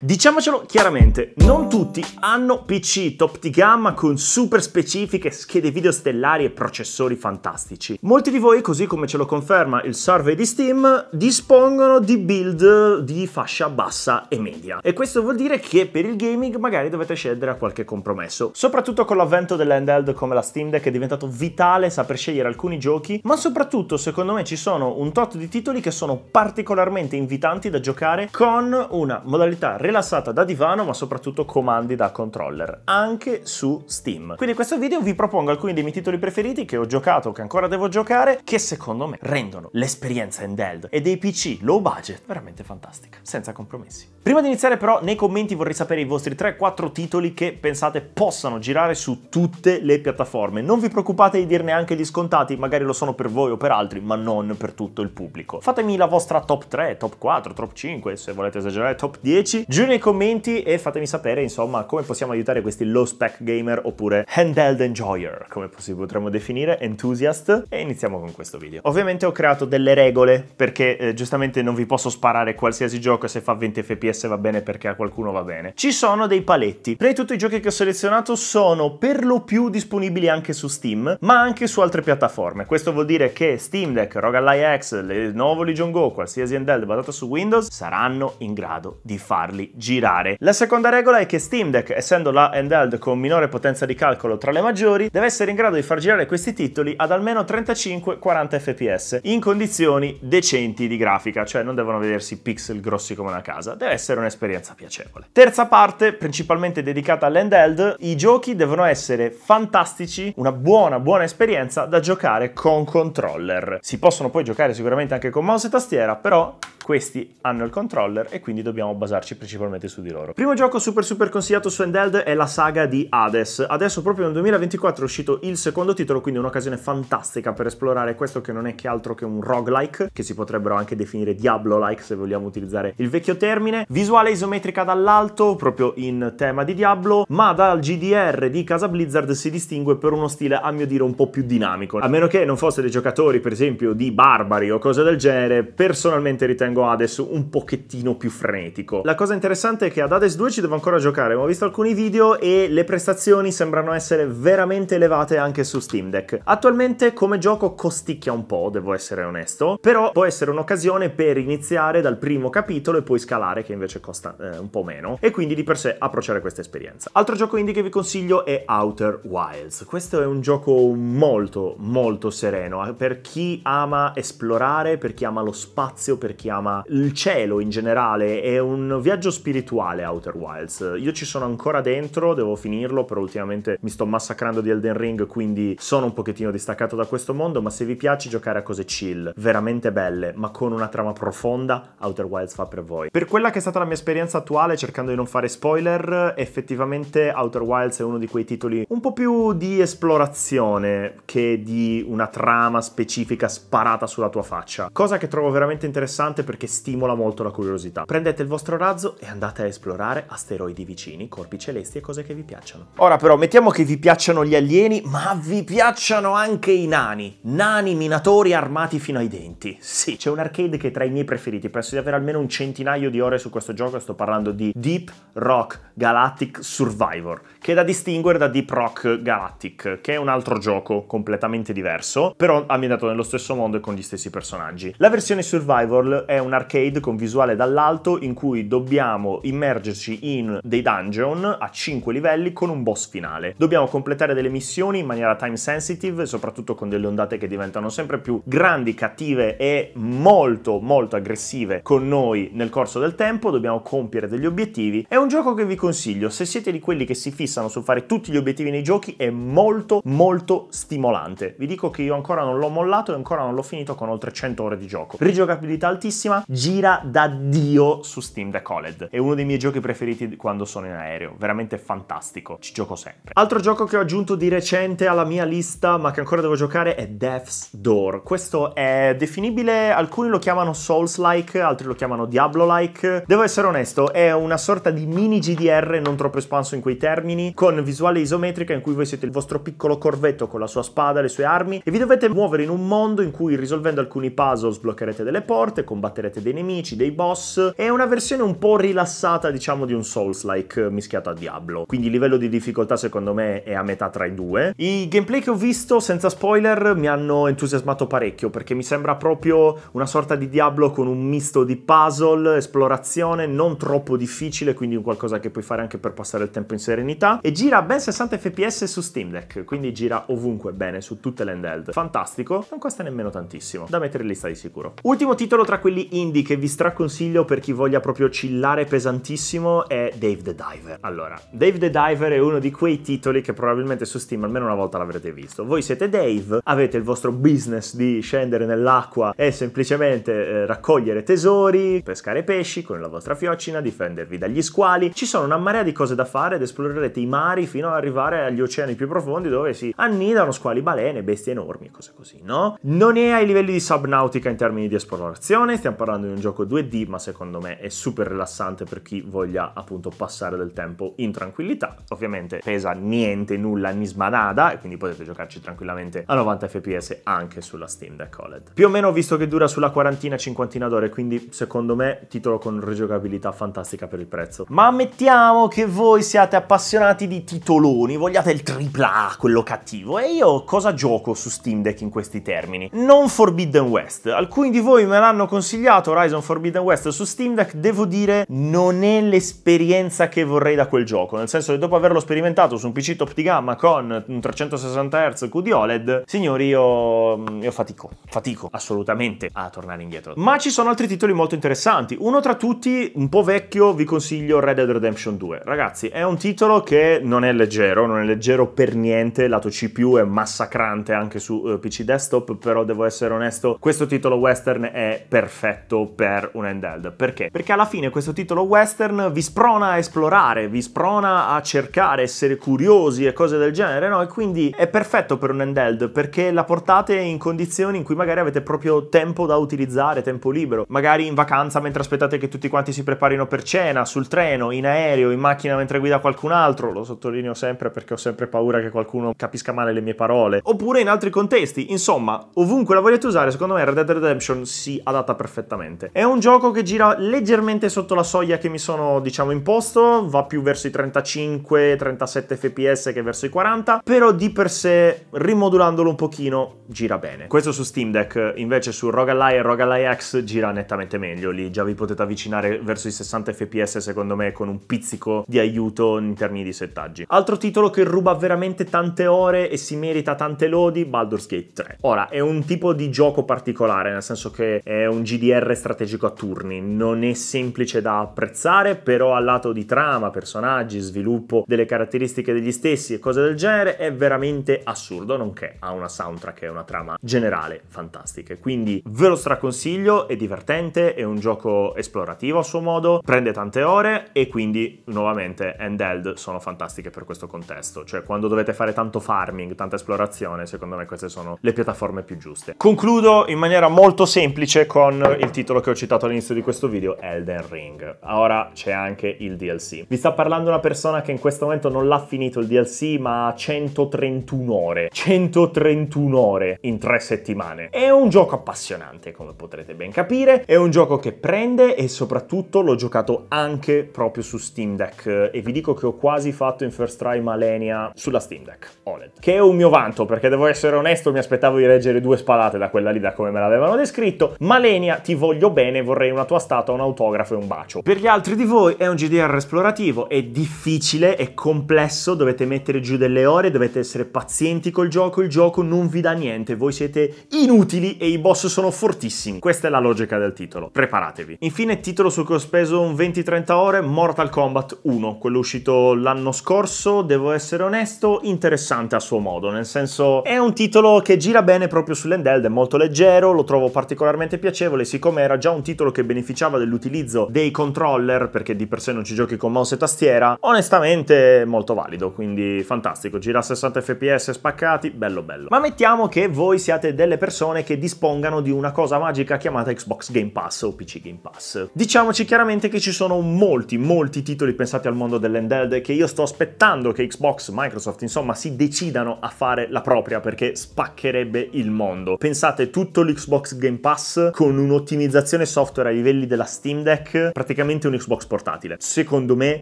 Diciamocelo chiaramente, non tutti hanno PC top di gamma con super specifiche, schede video stellari e processori fantastici. Molti di voi, così come ce lo conferma il survey di Steam, dispongono di build di fascia bassa e media. E questo vuol dire che per il gaming magari dovete scendere a qualche compromesso. Soprattutto con l'avvento dell'handheld come la Steam Deck è diventato vitale saper scegliere alcuni giochi, ma soprattutto secondo me ci sono un tot di titoli che sono particolarmente invitanti da giocare con una modalità rilassata da divano ma soprattutto comandi da controller, anche su Steam. Quindi in questo video vi propongo alcuni dei miei titoli preferiti che ho giocato, che ancora devo giocare, che secondo me rendono l'esperienza Endeld e dei PC low budget veramente fantastica, senza compromessi. Prima di iniziare però nei commenti vorrei sapere i vostri 3-4 titoli che pensate possano girare su tutte le piattaforme. Non vi preoccupate di dirne anche gli scontati, magari lo sono per voi o per altri, ma non per tutto il pubblico. Fatemi la vostra top 3, top 4, top 5, se volete esagerare top 10, giù nei commenti e fatemi sapere insomma come possiamo aiutare questi low spec gamer oppure handheld enjoyer come si potremmo definire enthusiast e iniziamo con questo video ovviamente ho creato delle regole perché eh, giustamente non vi posso sparare qualsiasi gioco se fa 20 fps va bene perché a qualcuno va bene ci sono dei paletti prima di tutto i giochi che ho selezionato sono per lo più disponibili anche su Steam ma anche su altre piattaforme questo vuol dire che Steam Deck, Rogalai X, nuovo Legion Go qualsiasi handheld basato su Windows saranno in grado di farli girare. La seconda regola è che Steam Deck, essendo la handheld con minore potenza di calcolo tra le maggiori, deve essere in grado di far girare questi titoli ad almeno 35-40 fps in condizioni decenti di grafica, cioè non devono vedersi pixel grossi come una casa, deve essere un'esperienza piacevole. Terza parte, principalmente dedicata all'handheld, i giochi devono essere fantastici, una buona buona esperienza da giocare con controller. Si possono poi giocare sicuramente anche con mouse e tastiera, però questi hanno il controller e quindi dobbiamo basarci principalmente principalmente su di loro. Primo gioco super super consigliato su Endeld è la saga di Hades. Adesso proprio nel 2024 è uscito il secondo titolo, quindi un'occasione fantastica per esplorare questo che non è che altro che un roguelike, che si potrebbero anche definire Diablo-like se vogliamo utilizzare il vecchio termine. Visuale isometrica dall'alto, proprio in tema di Diablo, ma dal GDR di casa Blizzard si distingue per uno stile a mio dire un po' più dinamico. A meno che non fosse dei giocatori per esempio di Barbari o cose del genere, personalmente ritengo Hades un pochettino più frenetico. La cosa interessante interessante è che ad Hades 2 ci devo ancora giocare, ma ho visto alcuni video e le prestazioni sembrano essere veramente elevate anche su Steam Deck. Attualmente come gioco costicchia un po', devo essere onesto, però può essere un'occasione per iniziare dal primo capitolo e poi scalare che invece costa eh, un po' meno e quindi di per sé approcciare questa esperienza. Altro gioco indie che vi consiglio è Outer Wilds. Questo è un gioco molto molto sereno eh, per chi ama esplorare, per chi ama lo spazio, per chi ama il cielo in generale, è un viaggio spirituale Outer Wilds. Io ci sono ancora dentro, devo finirlo, però ultimamente mi sto massacrando di Elden Ring, quindi sono un pochettino distaccato da questo mondo, ma se vi piace giocare a cose chill, veramente belle, ma con una trama profonda, Outer Wilds fa per voi. Per quella che è stata la mia esperienza attuale, cercando di non fare spoiler, effettivamente Outer Wilds è uno di quei titoli un po' più di esplorazione che di una trama specifica sparata sulla tua faccia. Cosa che trovo veramente interessante perché stimola molto la curiosità. Prendete il vostro razzo e andate a esplorare asteroidi vicini, corpi celesti e cose che vi piacciono. Ora però mettiamo che vi piacciono gli alieni, ma vi piacciono anche i nani. Nani minatori armati fino ai denti. Sì, c'è un arcade che è tra i miei preferiti, penso di avere almeno un centinaio di ore su questo gioco, sto parlando di Deep Rock Galactic Survivor, che è da distinguere da Deep Rock Galactic, che è un altro gioco completamente diverso, però ambientato nello stesso mondo e con gli stessi personaggi. La versione Survivor è un arcade con visuale dall'alto in cui dobbiamo dobbiamo immergerci in dei dungeon a 5 livelli con un boss finale. Dobbiamo completare delle missioni in maniera time sensitive, soprattutto con delle ondate che diventano sempre più grandi, cattive e molto molto aggressive con noi nel corso del tempo, dobbiamo compiere degli obiettivi. È un gioco che vi consiglio, se siete di quelli che si fissano sul fare tutti gli obiettivi nei giochi è molto molto stimolante. Vi dico che io ancora non l'ho mollato e ancora non l'ho finito con oltre 100 ore di gioco. Rigiocabilità altissima, gira da dio su Steam The College. Dead. È uno dei miei giochi preferiti quando sono in aereo, veramente fantastico, ci gioco sempre. Altro gioco che ho aggiunto di recente alla mia lista, ma che ancora devo giocare, è Death's Door. Questo è definibile, alcuni lo chiamano Souls-like, altri lo chiamano Diablo-like. Devo essere onesto, è una sorta di mini GDR non troppo espanso in quei termini, con visuale isometrica in cui voi siete il vostro piccolo corvetto con la sua spada, le sue armi, e vi dovete muovere in un mondo in cui risolvendo alcuni puzzle sbloccherete delle porte, combatterete dei nemici, dei boss. È una versione un po' rilassata diciamo di un Souls-like eh, mischiata a Diablo. Quindi il livello di difficoltà secondo me è a metà tra i due. I gameplay che ho visto, senza spoiler, mi hanno entusiasmato parecchio perché mi sembra proprio una sorta di Diablo con un misto di puzzle, esplorazione, non troppo difficile, quindi un qualcosa che puoi fare anche per passare il tempo in serenità. E gira a ben 60 fps su Steam Deck, quindi gira ovunque bene su tutte le handheld. Fantastico, non costa nemmeno tantissimo, da mettere in lista di sicuro. Ultimo titolo tra quelli indie che vi straconsiglio per chi voglia proprio chillare particolare pesantissimo è Dave the Diver. Allora, Dave the Diver è uno di quei titoli che probabilmente su Steam almeno una volta l'avrete visto. Voi siete Dave, avete il vostro business di scendere nell'acqua e semplicemente eh, raccogliere tesori, pescare pesci con la vostra fioccina, difendervi dagli squali. Ci sono una marea di cose da fare ed esplorerete i mari fino ad arrivare agli oceani più profondi dove si annidano squali balene, bestie enormi e cose così, no? Non è ai livelli di Subnautica in termini di esplorazione, stiamo parlando di un gioco 2D ma secondo me è super rilassante interessante per chi voglia appunto passare del tempo in tranquillità. Ovviamente pesa niente, nulla, nismanada e quindi potete giocarci tranquillamente a 90 fps anche sulla Steam Deck OLED. Più o meno ho visto che dura sulla quarantina, cinquantina d'ore, quindi secondo me titolo con rigiocabilità fantastica per il prezzo. Ma ammettiamo che voi siate appassionati di titoloni, vogliate il AAA, quello cattivo, e io cosa gioco su Steam Deck in questi termini? Non Forbidden West. Alcuni di voi me l'hanno consigliato Horizon Forbidden West su Steam Deck, devo dire non è l'esperienza che vorrei da quel gioco, nel senso che dopo averlo sperimentato su un PC top di gamma con un 360 Hz QD OLED, signori io, io fatico, fatico assolutamente a tornare indietro. Ma ci sono altri titoli molto interessanti, uno tra tutti un po' vecchio vi consiglio Red Dead Redemption 2. Ragazzi, è un titolo che non è leggero, non è leggero per niente, lato CPU è massacrante anche su uh, eh, PC desktop, però devo essere onesto, questo titolo western è perfetto per un handheld. Perché? Perché alla fine questo titolo titolo western vi sprona a esplorare, vi sprona a cercare, essere curiosi e cose del genere, no? E quindi è perfetto per un handheld perché la portate in condizioni in cui magari avete proprio tempo da utilizzare, tempo libero, magari in vacanza mentre aspettate che tutti quanti si preparino per cena, sul treno, in aereo, in macchina mentre guida qualcun altro, lo sottolineo sempre perché ho sempre paura che qualcuno capisca male le mie parole, oppure in altri contesti, insomma, ovunque la vogliate usare, secondo me Red Dead Redemption si adatta perfettamente. È un gioco che gira leggermente sotto la soglia soglia che mi sono, diciamo, imposto, va più verso i 35-37 fps che verso i 40, però di per sé, rimodulandolo un pochino, gira bene. Questo su Steam Deck, invece su ROG Ally e ROG Ally X gira nettamente meglio, lì già vi potete avvicinare verso i 60 fps secondo me con un pizzico di aiuto in termini di settaggi. Altro titolo che ruba veramente tante ore e si merita tante lodi, Baldur's Gate 3. Ora, è un tipo di gioco particolare, nel senso che è un GDR strategico a turni, non è semplice da apprezzare, però al lato di trama, personaggi, sviluppo delle caratteristiche degli stessi e cose del genere è veramente assurdo, nonché ha una soundtrack e una trama generale fantastiche. Quindi ve lo straconsiglio, è divertente, è un gioco esplorativo a suo modo, prende tante ore e quindi nuovamente End Held sono fantastiche per questo contesto, cioè quando dovete fare tanto farming, tanta esplorazione, secondo me queste sono le piattaforme più giuste. Concludo in maniera molto semplice con il titolo che ho citato all'inizio di questo video, Elden Ring. Ring. Eh, ora c'è anche il DLC. Vi sta parlando una persona che in questo momento non l'ha finito il DLC, ma ha 131 ore. 131 ore in tre settimane. È un gioco appassionante, come potrete ben capire. È un gioco che prende e soprattutto l'ho giocato anche proprio su Steam Deck. E vi dico che ho quasi fatto in first try Malenia sulla Steam Deck OLED. Che è un mio vanto, perché devo essere onesto, mi aspettavo di leggere due spalate da quella lì, da come me l'avevano descritto. Malenia, ti voglio bene, vorrei una tua statua, un autografo e un bacio faccio. Per gli altri di voi è un GDR esplorativo, è difficile, è complesso, dovete mettere giù delle ore, dovete essere pazienti col gioco, il gioco non vi dà niente, voi siete inutili e i boss sono fortissimi. Questa è la logica del titolo, preparatevi. Infine titolo su cui ho speso un 20-30 ore, Mortal Kombat 1, quello uscito l'anno scorso, devo essere onesto, interessante a suo modo, nel senso è un titolo che gira bene proprio sull'Endeld, è molto leggero, lo trovo particolarmente piacevole, siccome era già un titolo che beneficiava dell'utilizzo dei controlli controller, perché di per sé non ci giochi con mouse e tastiera, onestamente molto valido, quindi fantastico, gira a 60 fps spaccati, bello bello. Ma mettiamo che voi siate delle persone che dispongano di una cosa magica chiamata Xbox Game Pass o PC Game Pass. Diciamoci chiaramente che ci sono molti, molti titoli pensati al mondo dell'Endeld che io sto aspettando che Xbox, Microsoft, insomma, si decidano a fare la propria perché spaccherebbe il mondo. Pensate tutto l'Xbox Game Pass con un'ottimizzazione software ai livelli della Steam Deck, praticamente praticamente un Xbox portatile. Secondo me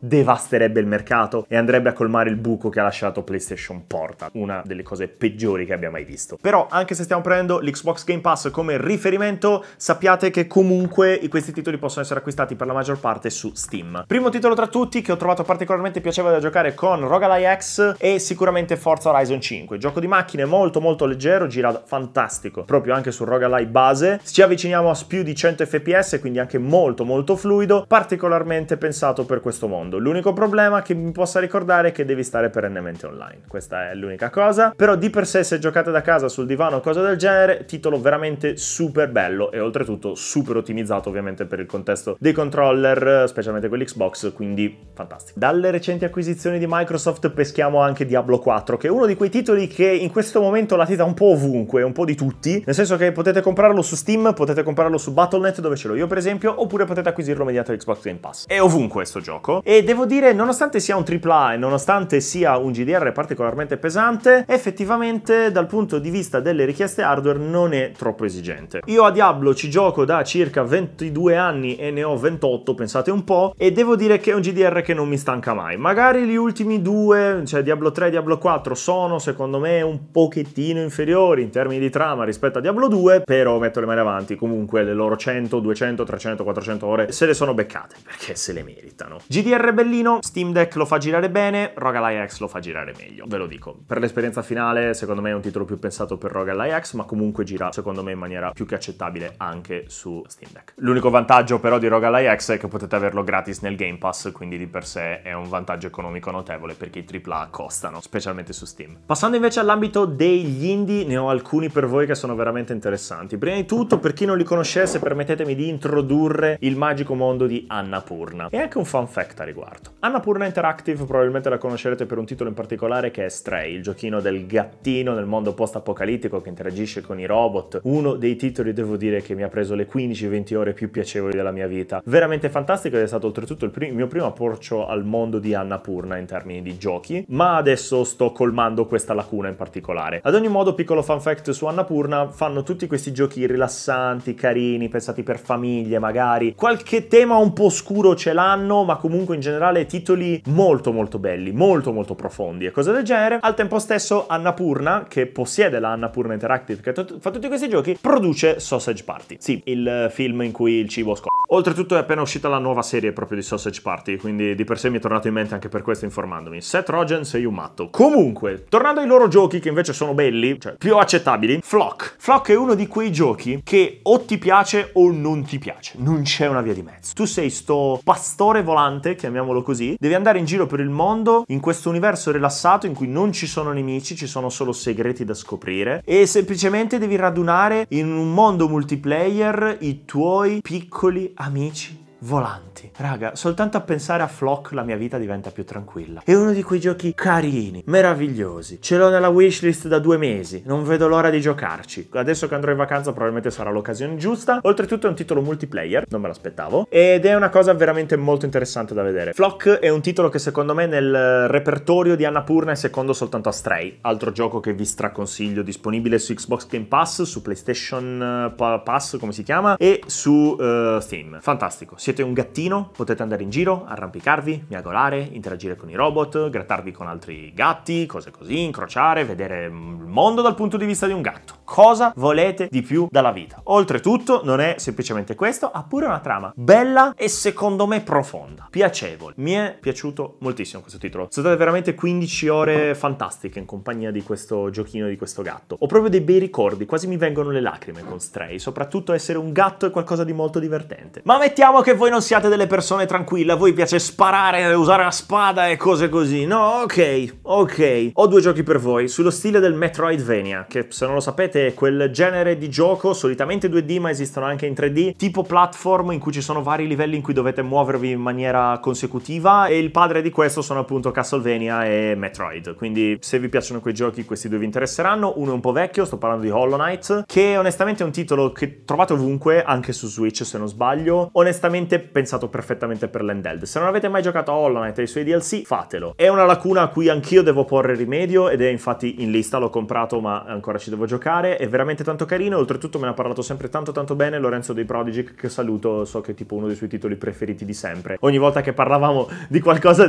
devasterebbe il mercato e andrebbe a colmare il buco che ha lasciato PlayStation Porta, una delle cose peggiori che abbia mai visto. Però anche se stiamo prendendo l'Xbox Game Pass come riferimento, sappiate che comunque questi titoli possono essere acquistati per la maggior parte su Steam. Primo titolo tra tutti che ho trovato particolarmente piacevole da giocare con Rogalai X è sicuramente Forza Horizon 5. Gioco di macchine molto molto leggero, gira fantastico, proprio anche sul Rogalai base. Ci avviciniamo a più di 100 fps, quindi anche molto molto fluido particolarmente pensato per questo mondo. L'unico problema che mi possa ricordare è che devi stare perennemente online. Questa è l'unica cosa. Però di per sé se giocate da casa sul divano o cose del genere, titolo veramente super bello e oltretutto super ottimizzato ovviamente per il contesto dei controller, specialmente quelli Xbox, quindi fantastico. Dalle recenti acquisizioni di Microsoft peschiamo anche Diablo 4, che è uno di quei titoli che in questo momento latita un po' ovunque, un po' di tutti, nel senso che potete comprarlo su Steam, potete comprarlo su Battle.net dove ce l'ho io per esempio, oppure potete acquisirlo mediante Xbox Game Pass. È ovunque questo gioco e devo dire nonostante sia un AAA e nonostante sia un GDR particolarmente pesante, effettivamente dal punto di vista delle richieste hardware non è troppo esigente. Io a Diablo ci gioco da circa 22 anni e ne ho 28, pensate un po', e devo dire che è un GDR che non mi stanca mai. Magari gli ultimi due, cioè Diablo 3 e Diablo 4, sono secondo me un pochettino inferiori in termini di trama rispetto a Diablo 2, però metto le mani avanti, comunque le loro 100, 200, 300, 400 ore se le sono beccate beccate, perché se le meritano. GDR bellino, Steam Deck lo fa girare bene, Rogue X lo fa girare meglio, ve lo dico. Per l'esperienza finale, secondo me è un titolo più pensato per Rogue X, ma comunque gira, secondo me, in maniera più che accettabile anche su Steam Deck. L'unico vantaggio però di Rogue X è che potete averlo gratis nel Game Pass, quindi di per sé è un vantaggio economico notevole perché i AAA costano, specialmente su Steam. Passando invece all'ambito degli indie, ne ho alcuni per voi che sono veramente interessanti. Prima di tutto, per chi non li conoscesse, permettetemi di introdurre il magico mondo di di Annapurna. E anche un fun fact a riguardo. Annapurna Interactive probabilmente la conoscerete per un titolo in particolare che è Stray, il giochino del gattino nel mondo post-apocalittico che interagisce con i robot. Uno dei titoli, devo dire, che mi ha preso le 15-20 ore più piacevoli della mia vita. Veramente fantastico ed è stato oltretutto il, prim il mio primo approccio al mondo di Annapurna in termini di giochi, ma adesso sto colmando questa lacuna in particolare. Ad ogni modo, piccolo fun fact su Annapurna, fanno tutti questi giochi rilassanti, carini, pensati per famiglie magari. Qualche tema tema un po' scuro ce l'hanno, ma comunque in generale titoli molto molto belli, molto molto profondi e cose del genere. Al tempo stesso Annapurna, che possiede la Annapurna Interactive che fa tutti questi giochi, produce Sausage Party. Sì, il film in cui il cibo scopre. Oltretutto è appena uscita la nuova serie proprio di Sausage Party, quindi di per sé mi è tornato in mente anche per questo informandomi. Seth Rogen sei un matto. Comunque, tornando ai loro giochi che invece sono belli, cioè più accettabili, Flock. Flock è uno di quei giochi che o ti piace o non ti piace, non c'è una via di mezzo. Tu tu sei sto pastore volante, chiamiamolo così, devi andare in giro per il mondo in questo universo rilassato in cui non ci sono nemici, ci sono solo segreti da scoprire e semplicemente devi radunare in un mondo multiplayer i tuoi piccoli amici volanti. Raga, soltanto a pensare a Flock la mia vita diventa più tranquilla. È uno di quei giochi carini, meravigliosi. Ce l'ho nella wishlist da due mesi, non vedo l'ora di giocarci. Adesso che andrò in vacanza probabilmente sarà l'occasione giusta. Oltretutto è un titolo multiplayer, non me l'aspettavo, ed è una cosa veramente molto interessante da vedere. Flock è un titolo che secondo me nel repertorio di Annapurna è secondo soltanto a Stray, altro gioco che vi straconsiglio, disponibile su Xbox Game Pass, su PlayStation eh, Pass, come si chiama, e su uh, Steam. Fantastico, siete siete un gattino, potete andare in giro, arrampicarvi, miagolare, interagire con i robot, grattarvi con altri gatti, cose così, incrociare, vedere mm, il mondo dal punto di vista di un gatto. Cosa volete di più dalla vita? Oltretutto non è semplicemente questo, ha pure una trama bella e secondo me profonda, piacevole. Mi è piaciuto moltissimo questo titolo. Sono state veramente 15 ore fantastiche in compagnia di questo giochino, di questo gatto. Ho proprio dei bei ricordi, quasi mi vengono le lacrime con Stray, soprattutto essere un gatto è qualcosa di molto divertente. Ma mettiamo che voi voi non siate delle persone tranquille, a voi piace sparare, usare la spada e cose così. No, ok, ok. Ho due giochi per voi, sullo stile del Metroidvania, che se non lo sapete è quel genere di gioco, solitamente 2D ma esistono anche in 3D, tipo platform in cui ci sono vari livelli in cui dovete muovervi in maniera consecutiva e il padre di questo sono appunto Castlevania e Metroid. Quindi se vi piacciono quei giochi questi due vi interesseranno, uno è un po' vecchio, sto parlando di Hollow Knight, che onestamente è un titolo che trovate ovunque, anche su Switch se non sbaglio. Onestamente veramente pensato perfettamente per l'Endeld. Se non avete mai giocato a Hollow Knight e i suoi DLC, fatelo. È una lacuna a cui anch'io devo porre rimedio ed è infatti in lista, l'ho comprato ma ancora ci devo giocare, è veramente tanto carino, oltretutto me ne ha parlato sempre tanto tanto bene Lorenzo dei Prodigy che saluto, so che è tipo uno dei suoi titoli preferiti di sempre. Ogni volta che parlavamo di qualcosa,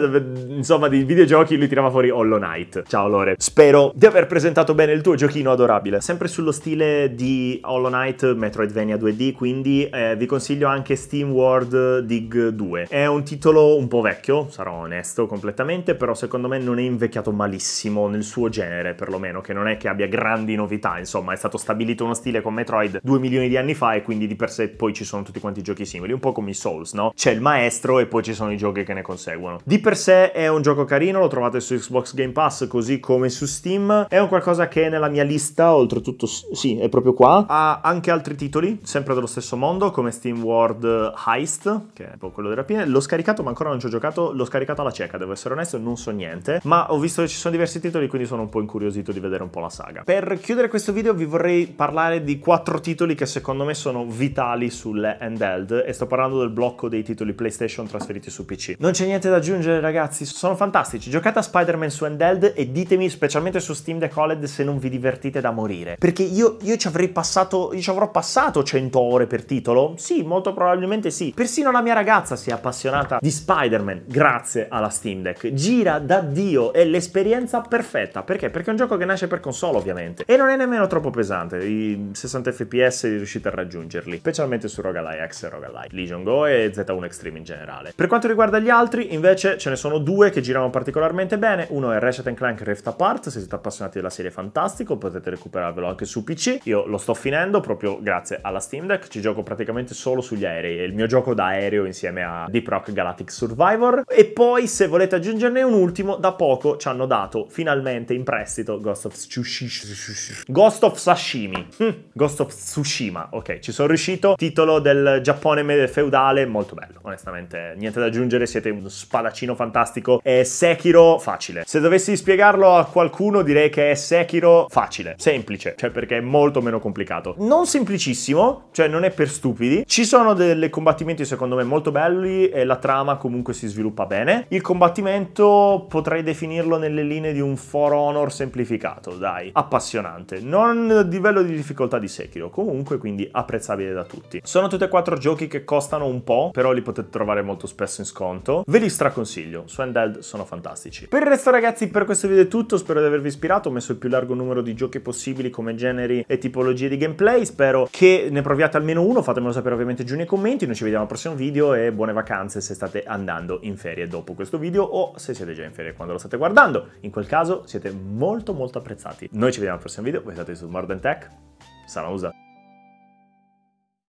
insomma di videogiochi, lui tirava fuori Hollow Knight. Ciao Lore, spero di aver presentato bene il tuo giochino adorabile. Sempre sullo stile di Hollow Knight, Metroidvania 2D, quindi eh, vi consiglio anche Steam World Guard Dig 2. È un titolo un po' vecchio, sarò onesto completamente, però secondo me non è invecchiato malissimo nel suo genere, perlomeno, che non è che abbia grandi novità, insomma, è stato stabilito uno stile con Metroid 2 milioni di anni fa e quindi di per sé poi ci sono tutti quanti i giochi simili, un po' come i Souls, no? C'è il maestro e poi ci sono i giochi che ne conseguono. Di per sé è un gioco carino, lo trovate su Xbox Game Pass così come su Steam, è un qualcosa che nella mia lista, oltretutto sì, è proprio qua, ha anche altri titoli, sempre dello stesso mondo, come Steam World Heist, Mist, che è un po' quello della rapina. L'ho scaricato, ma ancora non ci ho giocato. L'ho scaricato alla cieca, devo essere onesto, non so niente. Ma ho visto che ci sono diversi titoli, quindi sono un po' incuriosito di vedere un po' la saga. Per chiudere questo video vi vorrei parlare di quattro titoli che secondo me sono vitali sulle handheld. E sto parlando del blocco dei titoli PlayStation trasferiti su PC. Non c'è niente da aggiungere, ragazzi. Sono fantastici. Giocate a Spider-Man su handheld e ditemi, specialmente su Steam The OLED, se non vi divertite da morire. Perché io, io ci avrei passato, io ci avrò passato 100 ore per titolo? Sì, molto probabilmente sì. Per Persino la mia ragazza si è appassionata di Spider-Man grazie alla Steam Deck. Gira da Dio, è l'esperienza perfetta. Perché? Perché è un gioco che nasce per console ovviamente e non è nemmeno troppo pesante. I 60 fps riuscite a raggiungerli, specialmente su Rogalai X e Rogalai, Legion Go e Z1 Extreme in generale. Per quanto riguarda gli altri, invece, ce ne sono due che girano particolarmente bene. Uno è Ratchet Clank Rift Apart, se siete appassionati della serie fantastico, potete recuperarvelo anche su PC. Io lo sto finendo proprio grazie alla Steam Deck, ci gioco praticamente solo sugli aerei, è il mio gioco da aereo insieme a Deep Rock Galactic Survivor. E poi, se volete aggiungerne un ultimo, da poco ci hanno dato finalmente in prestito Ghost of Tsushima. Ghost of Sashimi. Hm, Ghost of Tsushima. Ok, ci sono riuscito. Titolo del Giappone feudale, molto bello. Onestamente, niente da aggiungere, siete un spadaccino fantastico. E Sekiro, facile. Se dovessi spiegarlo a qualcuno, direi che è Sekiro facile, semplice, cioè perché è molto meno complicato. Non semplicissimo, cioè non è per stupidi. Ci sono delle combattimenti secondo me molto belli e la trama comunque si sviluppa bene. Il combattimento potrei definirlo nelle linee di un For Honor semplificato, dai, appassionante. Non livello di difficoltà di Sekiro, comunque quindi apprezzabile da tutti. Sono tutti e quattro giochi che costano un po', però li potete trovare molto spesso in sconto. Ve li straconsiglio, su Handheld sono fantastici. Per il resto ragazzi per questo video è tutto, spero di avervi ispirato, ho messo il più largo numero di giochi possibili come generi e tipologie di gameplay, spero che ne proviate almeno uno, fatemelo sapere ovviamente giù nei commenti, noi ci vediamo al prossimo prossimo video e buone vacanze se state andando in ferie dopo questo video o se siete già in ferie quando lo state guardando. In quel caso siete molto molto apprezzati. Noi ci vediamo al prossimo video, voi state su Morden Tech, sarà Sarausa.